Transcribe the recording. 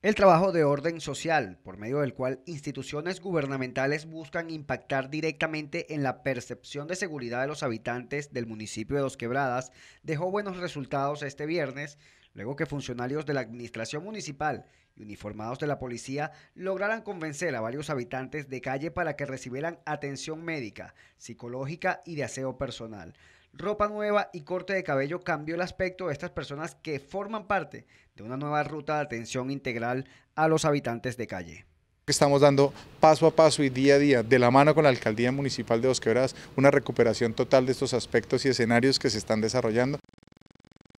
El trabajo de orden social, por medio del cual instituciones gubernamentales buscan impactar directamente en la percepción de seguridad de los habitantes del municipio de Dos Quebradas, dejó buenos resultados este viernes, luego que funcionarios de la Administración Municipal uniformados de la policía lograron convencer a varios habitantes de calle para que recibieran atención médica, psicológica y de aseo personal. Ropa nueva y corte de cabello cambió el aspecto de estas personas que forman parte de una nueva ruta de atención integral a los habitantes de calle estamos dando paso a paso y día a día, de la mano con la Alcaldía Municipal de Dos una recuperación total de estos aspectos y escenarios que se están desarrollando.